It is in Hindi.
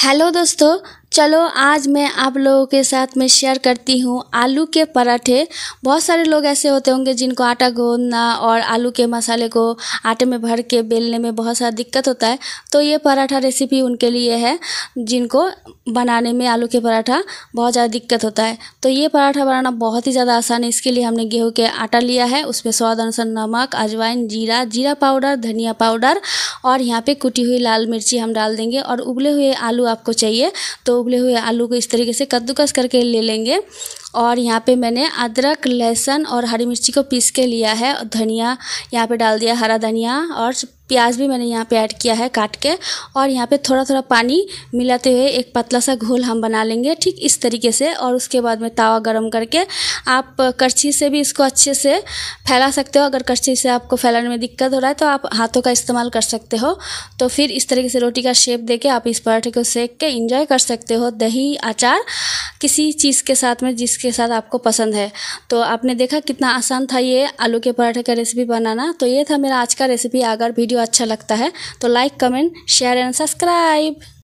हेलो दोस्तों चलो आज मैं आप लोगों के साथ में शेयर करती हूँ आलू के पराठे बहुत सारे लोग ऐसे होते होंगे जिनको आटा गूंदना और आलू के मसाले को आटे में भर के बेलने में बहुत सारा दिक्कत होता है तो ये पराठा रेसिपी उनके लिए है जिनको बनाने में आलू के पराठा बहुत ज़्यादा दिक्कत होता है तो ये पराठा बनाना बहुत ही ज़्यादा आसान है इसके लिए हमने गेहूँ के आटा लिया है उसमें स्वाद अनुसार नमक अजवाइन जीरा जीरा पाउडर धनिया पाउडर और यहाँ पर कुटी हुई लाल मिर्ची हम डाल देंगे और उबले हुए आलू आपको चाहिए तो उबले हुए आलू को इस तरीके से कद्दूकस करके ले लेंगे और यहाँ पे मैंने अदरक लहसुन और हरी मिर्ची को पीस के लिया है और धनिया यहाँ पे डाल दिया हरा धनिया और प्याज भी मैंने यहाँ पे ऐड किया है काट के और यहाँ पे थोड़ा थोड़ा पानी मिलाते हुए एक पतला सा घोल हम बना लेंगे ठीक इस तरीके से और उसके बाद में तावा गर्म करके आप करछी से भी इसको अच्छे से फैला सकते हो अगर करछी से आपको फैलाने में दिक्कत हो रहा है तो आप हाथों का इस्तेमाल कर सकते हो तो फिर इस तरीके से रोटी का शेप दे आप इस पराठे को सेक के इंजॉय कर सकते हो दही अचार किसी चीज़ के साथ में जिसके साथ आपको पसंद है तो आपने देखा कितना आसान था ये आलू के पराठे का रेसिपी बनाना तो ये था मेरा आज का रेसिपी अगर वीडियो अच्छा लगता है तो like comment share and subscribe